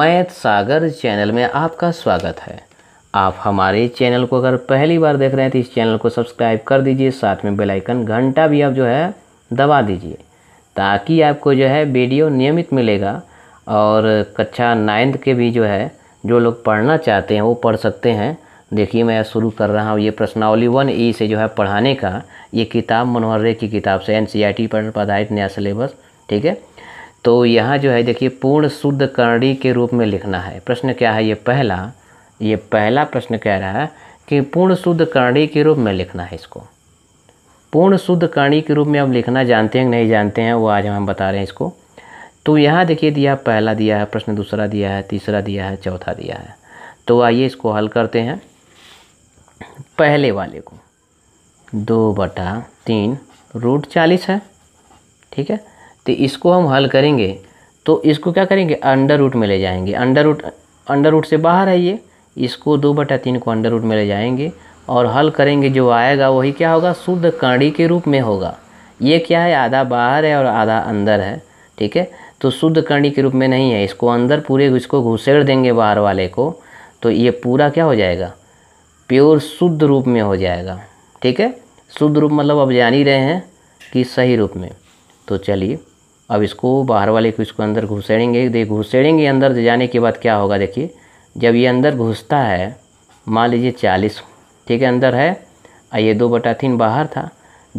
math सागर channel में आपका स्वागत है आप हमारे चैनल को अगर पहली बार देख रहे हैं तो इस चैनल को सब्सक्राइब कर दीजिए साथ में बेल आइकन घंटा भी आप जो है दबा दीजिए ताकि आपको जो है वीडियो नियमित मिलेगा और कक्षा नाइन्थ के भी जो है जो लोग पढ़ना चाहते हैं वो पढ़ सकते हैं देखिए मैं शुरू कर रहा हूँ ये प्रश्नावली वन ई से जो है पढ़ाने का ये किताब मनोहर की किताब से एन सी आई टी पर आधारित नया सिलेबस ठीक है तो यहाँ जो है देखिए पूर्ण शुद्ध कर्णी के रूप में लिखना है प्रश्न क्या है ये पहला ये पहला प्रश्न कह रहा है कि पूर्ण शुद्ध कर्णी के रूप में लिखना है इसको पूर्ण शुद्ध कर्णी के रूप में हम लिखना जानते हैं नहीं जानते हैं वो आज हम बता रहे हैं इसको तो यहाँ देखिए दिया पहला दिया है प्रश्न दूसरा दिया है तीसरा दिया है चौथा दिया है तो आइए इसको हल करते हैं पहले वाले को दो बटा तीन रूट चालीस है ठीक है तो इसको हम हल करेंगे तो इसको क्या करेंगे अंडर रूट में ले जाएंगे अंडर रूट अंडर रूट से बाहर है ये इसको दो बटा तीन को अंडर रूट में ले जाएंगे और हल करेंगे जो आएगा वही क्या होगा शुद्ध कणी के रूप में होगा ये क्या है आधा बाहर है और आधा अंदर है ठीक है तो शुद्ध कणी के रूप में नहीं है इसको अंदर पूरे इसको घुसेड़ देंगे बाहर वाले को तो ये पूरा क्या हो जाएगा प्योर शुद्ध रूप में हो जाएगा ठीक है शुद्ध रूप मतलब अब जान ही रहे हैं कि सही रूप में तो चलिए अब इसको बाहर वाले को इसको अंदर घुसेड़ेंगे देख घुसेड़ेंगे अंदर जाने के बाद क्या होगा देखिए जब ये अंदर घुसता है मान लीजिए चालीस ठीक है अंदर है और ये दो बटा तीन बाहर था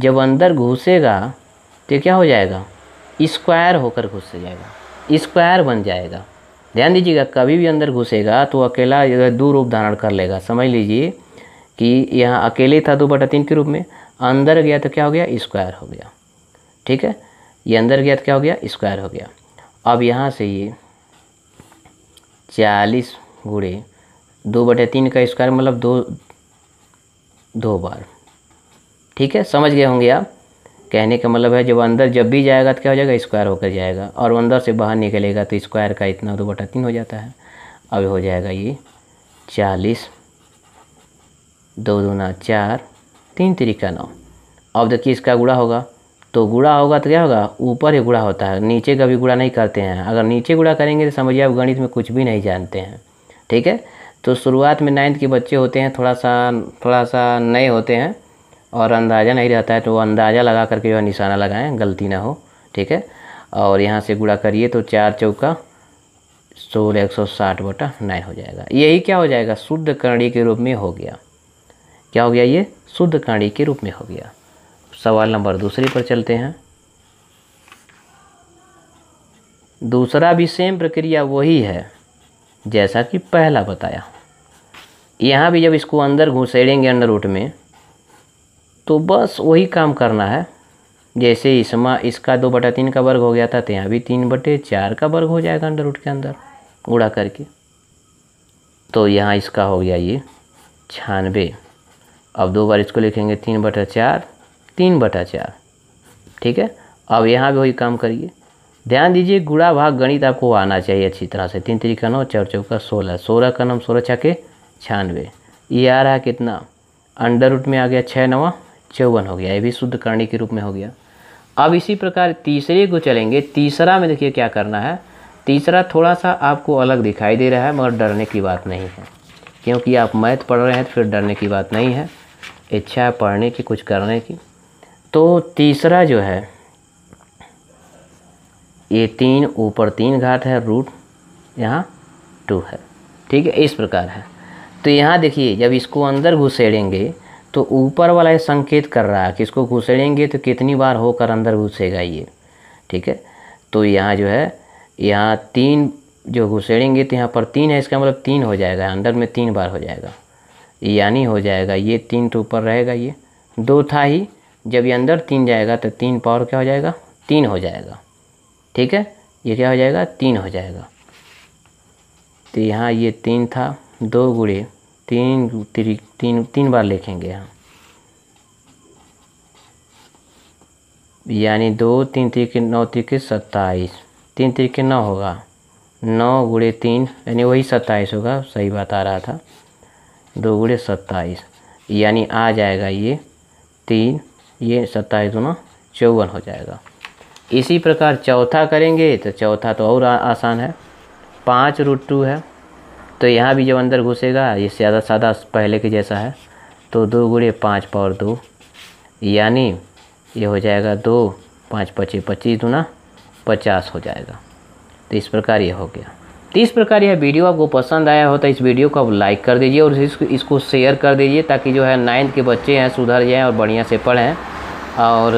जब अंदर घुसेगा तो क्या हो जाएगा स्क्वायर होकर घुस जाएगा स्क्वायर बन जाएगा ध्यान दीजिएगा कभी भी अंदर घुसेगा तो अकेला दो रूप धारण कर लेगा समझ लीजिए कि यहाँ अकेले था दो बटा तीन के रूप में अंदर गया तो क्या हो गया स्क्वायर हो गया ठीक है ये अंदर गया तो क्या हो गया स्क्वायर हो गया अब यहाँ से ये चालीस गुड़े दो बटे तीन का स्क्वायर मतलब दो दो बार ठीक है समझ गए होंगे आप कहने का मतलब है जब अंदर जब भी जाएगा तो क्या हो जाएगा स्क्वायर होकर जाएगा और अंदर से बाहर निकलेगा तो स्क्वायर का इतना दो बटा तीन हो जाता है अब हो जाएगा ये चालीस दो दूना चार तीन तिरिका नौ अब देखिए इसका गुड़ा होगा तो गुणा होगा तो क्या होगा ऊपर ही गुणा होता है नीचे कभी गुणा नहीं करते हैं अगर नीचे गुणा करेंगे तो समझिए आप गणित में कुछ भी नहीं जानते हैं ठीक है तो शुरुआत में नाइन्थ के बच्चे होते हैं थोड़ा सा थोड़ा सा नए होते हैं और अंदाज़ा नहीं रहता है तो वो अंदाज़ा लगा करके जो है निशाना लगाएं गलती ना हो ठीक है और यहाँ से गुड़ा करिए तो चार चौका सोलह एक सौ साठ बटा नाइन हो जाएगा यही क्या हो जाएगा शुद्ध कर्णी के रूप में हो गया क्या हो गया ये शुद्ध कर्णी के रूप में हो गया सवाल नंबर दूसरे पर चलते हैं दूसरा भी सेम प्रक्रिया वही है जैसा कि पहला बताया यहाँ भी जब इसको अंदर घुसेड़ेंगे अंडर रूट में तो बस वही काम करना है जैसे इसमा इसका दो बटा तीन का वर्ग हो गया था तो यहाँ भी तीन बटे चार का वर्ग हो जाएगा अंडर रूट के अंदर गुड़ा करके तो यहाँ इसका हो गया ये छानबे अब दो बार इसको लिखेंगे तीन बटा चार तीन बटा चार ठीक है अब यहाँ भी वही काम करिए ध्यान दीजिए गुड़ा भाग गणित आपको आना चाहिए अच्छी तरह से तीन तरीका नौ चार चौका सोलह सोलह का नम सोलह छके छियानवे ये आ रहा कितना अंडर रूट में आ गया छः नवा चौवन हो गया ये भी शुद्ध करणी के रूप में हो गया अब इसी प्रकार तीसरे को चलेंगे तीसरा में देखिए क्या करना है तीसरा थोड़ा सा आपको अलग दिखाई दे रहा है मगर डरने की बात नहीं है क्योंकि आप मैथ पढ़ रहे हैं तो फिर डरने की बात नहीं है इच्छा है पढ़ने की कुछ करने की तो तीसरा जो है ये तीन ऊपर तीन घाट है रूट यहाँ टू है ठीक है इस प्रकार है तो यहाँ देखिए जब इसको अंदर घुसेड़ेंगे तो ऊपर वाला ये संकेत कर रहा है कि इसको घुसेड़ेंगे तो कितनी बार होकर अंदर घुसेगा ये ठीक है तो यहाँ जो है यहाँ तीन जो घुसेड़ेंगे तो यहाँ पर तीन है इसका मतलब तीन हो जाएगा अंदर में तीन बार हो जाएगा यानी हो जाएगा ये तीन तो ऊपर रहेगा ये दो था ही जब ये अंदर तीन जाएगा तो तीन पावर क्या हो जाएगा तीन हो जाएगा ठीक है ये क्या हो जाएगा तीन हो जाएगा तो यहाँ ये तीन था दो गुड़े तीन त्री तीन तीन बार लिखेंगे यहाँ यानी दो तीन तरीके नौ तरीके सत्ताईस तीन तरीके नौ होगा नौ गुड़े तीन यानी वही सत्ताईस होगा सही बात आ रहा था दो गुड़े सत्ताईस यानी आ जाएगा ये तीन ये सत्ताईस गुना चौवन हो जाएगा इसी प्रकार चौथा करेंगे तो चौथा तो और आसान है पाँच रूट टू है तो यहाँ भी जब अंदर घुसेगा ये ज़्यादा सादा पहले के जैसा है तो दो गुड़े पाँच पावर दो यानी ये हो जाएगा दो पाँच पच्चीस पच्चीस दूना पचास हो जाएगा तो इस प्रकार ये हो गया तो इस प्रकार यह वीडियो आपको पसंद आया हो तो इस वीडियो को आप लाइक कर दीजिए और इसको इसको शेयर कर दीजिए ताकि जो है नाइन्थ के बच्चे हैं सुधर जाएँ और बढ़िया से पढ़ें और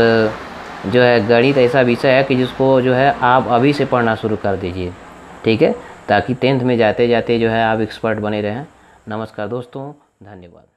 जो है गणित ऐसा विषय है कि जिसको जो है आप अभी से पढ़ना शुरू कर दीजिए ठीक है ताकि टेंथ में जाते जाते जो है आप एक्सपर्ट बने रहें नमस्कार दोस्तों धन्यवाद